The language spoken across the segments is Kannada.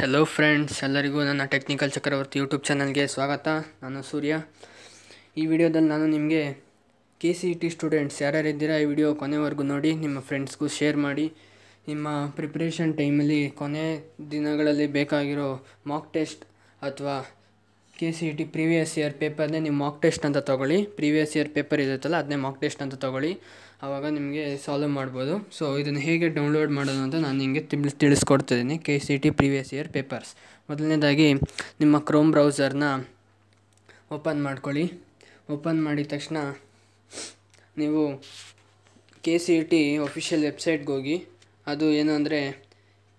ಹಲೋ ಫ್ರೆಂಡ್ಸ್ ಎಲ್ಲರಿಗೂ ನನ್ನ ಟೆಕ್ನಿಕಲ್ ಚಕ್ರವರ್ತಿ ಯೂಟ್ಯೂಬ್ ಚಾನಲ್ಗೆ ಸ್ವಾಗತ ನಾನು ಸೂರ್ಯ ಈ ವಿಡಿಯೋದಲ್ಲಿ ನಾನು ನಿಮಗೆ K C E T students ಯಾರ್ಯಾರಿದ್ದೀರಾ ಈ ವಿಡಿಯೋ ಕೊನೆವರೆಗೂ ನೋಡಿ ನಿಮ್ಮ ಫ್ರೆಂಡ್ಸ್ಗೂ ಶೇರ್ ಮಾಡಿ ನಿಮ್ಮ ಪ್ರಿಪ್ರೇಷನ್ ಟೈಮಲ್ಲಿ ಕೊನೆ ದಿನಗಳಲ್ಲಿ ಬೇಕಾಗಿರೋ ಮಾಕ್ ಟೆಸ್ಟ್ ಅಥವಾ K C E T previous year ಪೇಪರ್ನೇ ನೀವು ಮಾಕ್ ಟೆಸ್ಟ್ ಅಂತ ತೊಗೊಳ್ಳಿ ಪ್ರೀವಿಯಸ್ ಇಯರ್ ಪೇಪರ್ ಇರುತ್ತಲ್ಲ ಅದನ್ನೇ ಮಾಕ್ ಟೆಸ್ಟ್ ಅಂತ ತೊಗೊಳ್ಳಿ ಆವಾಗ ನಿಮಗೆ ಸಾಲ್ವ್ ಮಾಡ್ಬೋದು ಸೊ ಇದನ್ನು ಹೇಗೆ ಡೌನ್ಲೋಡ್ ಮಾಡೋದು ಅಂತ ನಾನು ನಿಮಗೆ ತಿಳಿ ತಿಳಿಸ್ಕೊಡ್ತಿದ್ದೀನಿ K C T previous year papers ಮೊದಲನೇದಾಗಿ ನಿಮ್ಮ ಕ್ರೋಮ್ ಬ್ರೌಸರ್ನ ಓಪನ್ ಮಾಡ್ಕೊಳ್ಳಿ ಓಪನ್ ಮಾಡಿದ ತಕ್ಷಣ ನೀವು ಕೆ ಸಿ ಟಿ ಒಫಿಷಿಯಲ್ ವೆಬ್ಸೈಟ್ಗೆ ಹೋಗಿ ಅದು ಏನು ಅಂದರೆ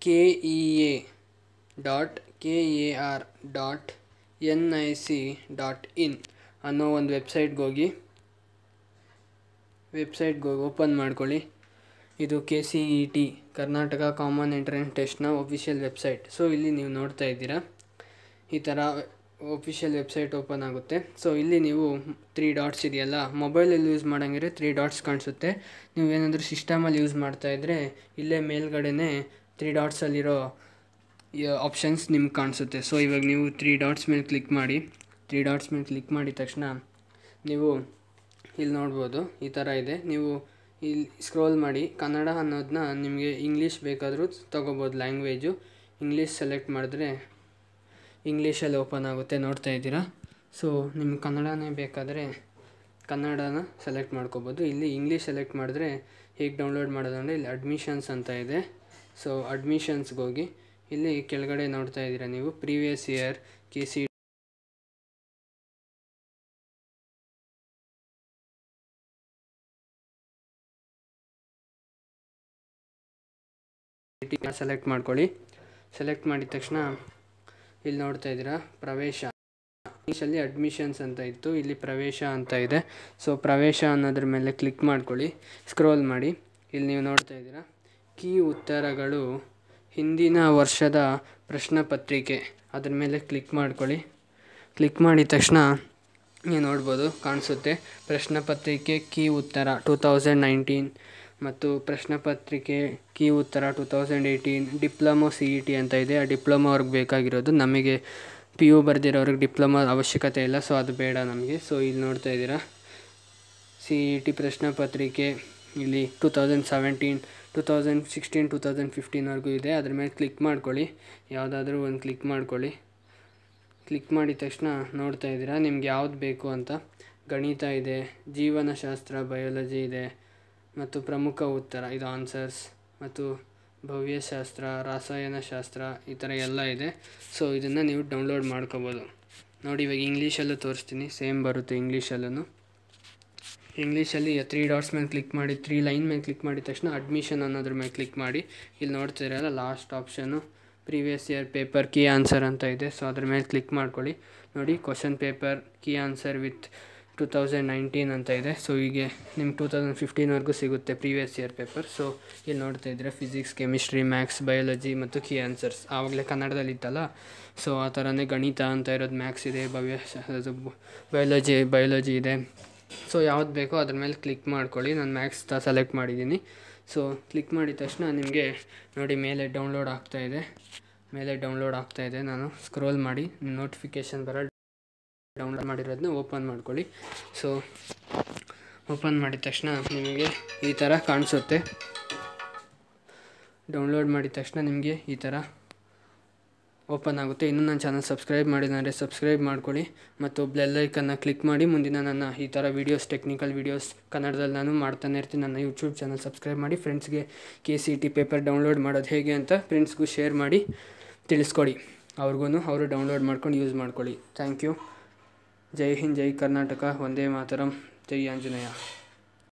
K E A dot K A R dot N I C dot in ಅನ್ನೋ ಒಂದು ವೆಬ್ಸೈಟ್ಗೆ ಹೋಗಿ ವೆಬ್ಸೈಟ್ಗೆ ಓಪನ್ ಮಾಡ್ಕೊಳ್ಳಿ ಇದು K C E T Karnataka common entrance ಟೆಸ್ಟ್ನ ಒಫಿಷಿಯಲ್ ವೆಬ್ಸೈಟ್ ಸೊ ಇಲ್ಲಿ ನೀವು ನೋಡ್ತಾ ಇದ್ದೀರಾ ಈ ಥರ ಒಫಿಷಿಯಲ್ ವೆಬ್ಸೈಟ್ ಓಪನ್ ಆಗುತ್ತೆ ಸೊ ಇಲ್ಲಿ ನೀವು ತ್ರೀ ಡಾಟ್ಸ್ ಇದೆಯಲ್ಲ ಮೊಬೈಲಲ್ಲಿ ಯೂಸ್ ಮಾಡೋಂಗಿದ್ರೆ ತ್ರೀ ಡಾಟ್ಸ್ ಕಾಣಿಸುತ್ತೆ ನೀವು ಏನಾದರೂ ಸಿಸ್ಟಮಲ್ಲಿ ಯೂಸ್ ಮಾಡ್ತಾಯಿದ್ರೆ ಇಲ್ಲೇ ಮೇಲ್ಗಡೆನೇ ತ್ರೀ ಡಾಟ್ಸಲ್ಲಿರೋ ಆಪ್ಷನ್ಸ್ ನಿಮ್ಗೆ ಕಾಣಿಸುತ್ತೆ ಸೊ ಇವಾಗ ನೀವು ತ್ರೀ ಡಾಟ್ಸ್ ಮೇಲೆ ಕ್ಲಿಕ್ ಮಾಡಿ ತ್ರೀ ಡಾಟ್ಸ್ ಮೇಲೆ ಕ್ಲಿಕ್ ಮಾಡಿದ ತಕ್ಷಣ ನೀವು ಇಲ್ಲಿ ನೋಡ್ಬೋದು ಈ ಥರ ಇದೆ ನೀವು ಇಲ್ಲಿ ಸ್ಕ್ರೋಲ್ ಮಾಡಿ ಕನ್ನಡ ಅನ್ನೋದನ್ನ ನಿಮಗೆ ಇಂಗ್ಲೀಷ್ ಬೇಕಾದರೂ ತೊಗೋಬೋದು ಲ್ಯಾಂಗ್ವೇಜು ಇಂಗ್ಲೀಷ್ ಸೆಲೆಕ್ಟ್ ಮಾಡಿದ್ರೆ ಇಂಗ್ಲೀಷಲ್ಲಿ ಓಪನ್ ಆಗುತ್ತೆ ನೋಡ್ತಾ ಇದ್ದೀರಾ ಸೊ ನಿಮ್ಗೆ ಕನ್ನಡನೇ ಬೇಕಾದರೆ ಕನ್ನಡನ ಸೆಲೆಕ್ಟ್ ಮಾಡ್ಕೋಬೋದು ಇಲ್ಲಿ ಇಂಗ್ಲೀಷ್ ಸೆಲೆಕ್ಟ್ ಮಾಡಿದ್ರೆ ಹೇಗೆ ಡೌನ್ಲೋಡ್ ಅಂದರೆ ಇಲ್ಲಿ ಅಡ್ಮಿಷನ್ಸ್ ಅಂತ ಇದೆ ಸೊ ಅಡ್ಮಿಷನ್ಸ್ಗೆ ಹೋಗಿ ಇಲ್ಲಿ ಕೆಳಗಡೆ ನೋಡ್ತಾ ಇದ್ದೀರಾ ನೀವು previous year K C select ಮಾಡ್ಕೊಳ್ಳಿ ಸೆಲೆಕ್ಟ್ ಮಾಡಿದ ತಕ್ಷಣ ಇಲ್ಲಿ ನೋಡ್ತಾ ಇದ್ದೀರಾ ಪ್ರವೇಶ ಇಂಗ್ಲೀಷಲ್ಲಿ ಅಡ್ಮಿಷನ್ಸ್ ಅಂತ ಇತ್ತು ಇಲ್ಲಿ ಪ್ರವೇಶ ಅಂತ ಇದೆ ಸೊ ಪ್ರವೇಶ ಅನ್ನೋದ್ರ ಮೇಲೆ ಕ್ಲಿಕ್ ಮಾಡ್ಕೊಳ್ಳಿ ಸ್ಕ್ರೋಲ್ ಮಾಡಿ ಇಲ್ಲಿ ನೀವು ನೋಡ್ತಾ ಇದ್ದೀರಾ ಕೀ ಉತ್ತರಗಳು ಹಿಂದಿನ ವರ್ಷದ ಪ್ರಶ್ನೆ ಪತ್ರಿಕೆ ಅದ್ರ ಮೇಲೆ ಕ್ಲಿಕ್ ಮಾಡ್ಕೊಳ್ಳಿ ಕ್ಲಿಕ್ ಮಾಡಿದ ತಕ್ಷಣ ನೀವು ನೋಡ್ಬೋದು ಕಾಣಿಸುತ್ತೆ ಪ್ರಶ್ನೆ ಪತ್ರಿಕೆ ಕೀ ಉತ್ತರ ಟೂ ತೌಸಂಡ್ ನೈನ್ಟೀನ್ ಮತ್ತು ಪ್ರಶ್ನೆ ಪತ್ರಿಕೆ ಕೀ ಉತ್ತರ two thousand eighteen diploma C E T ಅಂತ ಇದೆ ಆ ಡಿಪ್ಲೊಮೊ ಅವ್ರಿಗೆ ಬೇಕಾಗಿರೋದು ನಮಗೆ ಪಿ ಯು ಬರೆದಿರೋರಿಗೆ ಡಿಪ್ಲೊಮೊ ಅವಶ್ಯಕತೆ ಇಲ್ಲ ಸೊ ಅದು ಬೇಡ ನಮಗೆ ಸೊ ಇಲ್ಲಿ ನೋಡ್ತಾ ಇದ್ದೀರಾ ಸಿ ಇ e ಟಿ ಪ್ರಶ್ನೆ ಪತ್ರಿಕೆ ಇಲ್ಲಿ two thousand seventeen two thousand sixteen two thousand ಫಿಫ್ಟೀನ್ವರೆಗೂ ಇದೆ ಅದ್ರ ಮೇಲೆ ಕ್ಲಿಕ್ ಮಾಡ್ಕೊಳ್ಳಿ ಯಾವುದಾದ್ರೂ ಒಂದು ಕ್ಲಿಕ್ ಮಾಡ್ಕೊಳ್ಳಿ ಕ್ಲಿಕ್ ಮಾಡಿದ ತಕ್ಷಣ ನೋಡ್ತಾ ಇದ್ದೀರಾ ನಿಮ್ಗೆ ಯಾವ್ದು ಬೇಕು ಅಂತ ಗಣಿತ ಇದೆ ಜೀವನಶಾಸ್ತ್ರ ಬಯೋಲಜಿ ಇದೆ ಮತ್ತು ಪ್ರಮುಖ ಉತ್ತರ ಇದು ಆನ್ಸರ್ಸ್ ಮತ್ತು ಭವ್ಯಶಾಸ್ತ್ರ ರಾಸಾಯನಶಾಸ್ತ್ರ ಈ ಥರ ಎಲ್ಲ ಇದೆ ಸೊ ಇದನ್ನು ನೀವು ಡೌನ್ಲೋಡ್ ಮಾಡ್ಕೋಬೋದು ನೋಡಿ ಇವಾಗ ಇಂಗ್ಲೀಷಲ್ಲೂ ತೋರಿಸ್ತೀನಿ ಸೇಮ್ ಬರುತ್ತೆ ಇಂಗ್ಲೀಷಲ್ಲೂ ಇಂಗ್ಲೀಷಲ್ಲಿ ತ್ರೀ ಡಾಟ್ಸ್ ಮೇಲೆ ಕ್ಲಿಕ್ ಮಾಡಿ ತ್ರೀ ಲೈನ್ ಮೇಲೆ ಕ್ಲಿಕ್ ಮಾಡಿದ ತಕ್ಷಣ ಅಡ್ಮಿಷನ್ ಅನ್ನೋದ್ರ ಮೇಲೆ ಕ್ಲಿಕ್ ಮಾಡಿ ಇಲ್ಲಿ ನೋಡ್ತಿರಲ್ಲ ಲಾಸ್ಟ್ ಆಪ್ಷನ್ನು previous year paper key answer ಅಂತ ಇದೆ ಸೊ ಅದ್ರ ಮೇಲೆ ಕ್ಲಿಕ್ ಮಾಡ್ಕೊಳ್ಳಿ ನೋಡಿ question paper key answer with two thousand nineteen ಅಂತ ಇದೆ ಸೊ ಹೀಗೆ ನಿಮ್ಗೆ ಟೂ ತೌಸಂಡ್ ಫಿಫ್ಟೀನ್ವರೆಗೂ ಸಿಗುತ್ತೆ ಪ್ರೀವಿಯಸ್ ಇಯರ್ ಪೇಪರ್ ಸೊ ಇಲ್ಲಿ ನೋಡ್ತಾ ಇದ್ದರೆ ಫಿಸಿಕ್ಸ್ ಕೆಮಿಸ್ಟ್ರಿ ಮ್ಯಾಥ್ಸ್ ಬಯಾಲಜಿ ಮತ್ತು ಕೀ ಆನ್ಸರ್ಸ್ ಆವಾಗಲೇ ಕನ್ನಡದಲ್ಲಿ ಇತ್ತಲ್ಲ ಸೊ ಆ ಥರನೇ ಗಣಿತ ಅಂತ ಇರೋದು ಮ್ಯಾಥ್ಸ್ ಇದೆ ಭವ್ಯ ಬಯಾಲಜಿ ಬಯಾಲಜಿ ಇದೆ ಸೊ ಯಾವ್ದು ಬೇಕೋ ಅದ್ರ ಮೇಲೆ ಕ್ಲಿಕ್ ಮಾಡ್ಕೊಳ್ಳಿ ನಾನು ಮ್ಯಾಥ್ಸ್ ಸೆಲೆಕ್ಟ್ ಮಾಡಿದ್ದೀನಿ ಸೊ ಕ್ಲಿಕ್ ಮಾಡಿದ ತಕ್ಷಣ ನಿಮಗೆ ನೋಡಿ ಮೇಲೆ ಡೌನ್ಲೋಡ್ ಆಗ್ತಾಯಿದೆ ಮೇಲೆ ಡೌನ್ಲೋಡ್ ಆಗ್ತಾಯಿದೆ ನಾನು ಸ್ಕ್ರೋಲ್ ಮಾಡಿ ನೋಟಿಫಿಕೇಶನ್ ಬರೋ ಡೌನ್ಲೋಡ್ ಮಾಡಿರೋದನ್ನ ಓಪನ್ ಮಾಡ್ಕೊಳ್ಳಿ ಸೊ ಓಪನ್ ಮಾಡಿದ ತಕ್ಷಣ ನಿಮಗೆ ಈ ಥರ ಕಾಣಿಸುತ್ತೆ ಡೌನ್ಲೋಡ್ ಮಾಡಿದ ತಕ್ಷಣ ನಿಮಗೆ ಈ ಥರ ಓಪನ್ ಆಗುತ್ತೆ ಇನ್ನೂ ನನ್ನ ಚಾನಲ್ ಸಬ್ಸ್ಕ್ರೈಬ್ ಮಾಡಿದರೆ ಸಬ್ಸ್ಕ್ರೈಬ್ ಮಾಡ್ಕೊಳ್ಳಿ ಮತ್ತು ಬೆಲ್ಲೈಕನ್ನು ಕ್ಲಿಕ್ ಮಾಡಿ ಮುಂದಿನ ನನ್ನ ಈ ಥರ ವೀಡಿಯೋಸ್ ಟೆಕ್ನಿಕಲ್ ವೀಡಿಯೋಸ್ ಕನ್ನಡದಲ್ಲಿ ನಾನು ಮಾಡ್ತಾನೆ ಇರ್ತೀನಿ ನನ್ನ ಯೂಟ್ಯೂಬ್ ಚಾನಲ್ ಸಬ್ಸ್ಕ್ರೈಬ್ ಮಾಡಿ ಫ್ರೆಂಡ್ಸ್ಗೆ K C T paper download ಮಾಡೋದು ಹೇಗೆ ಅಂತ ಫ್ರೆಂಡ್ಸ್ಗೂ ಶೇರ್ ಮಾಡಿ ತಿಳಿಸ್ಕೊಡಿ ಅವ್ರಿಗೂ ಅವರು ಡೌನ್ಲೋಡ್ ಮಾಡ್ಕೊಂಡು ಯೂಸ್ ಮಾಡ್ಕೊಳ್ಳಿ ಥ್ಯಾಂಕ್ ಯು ಜೈ ಹಿಂದ್ ಜೈ ಕರ್ನಾಟಕ ವಂದೇ ಮಾತರಂ ಜೈ ಆಂಜನೇಯ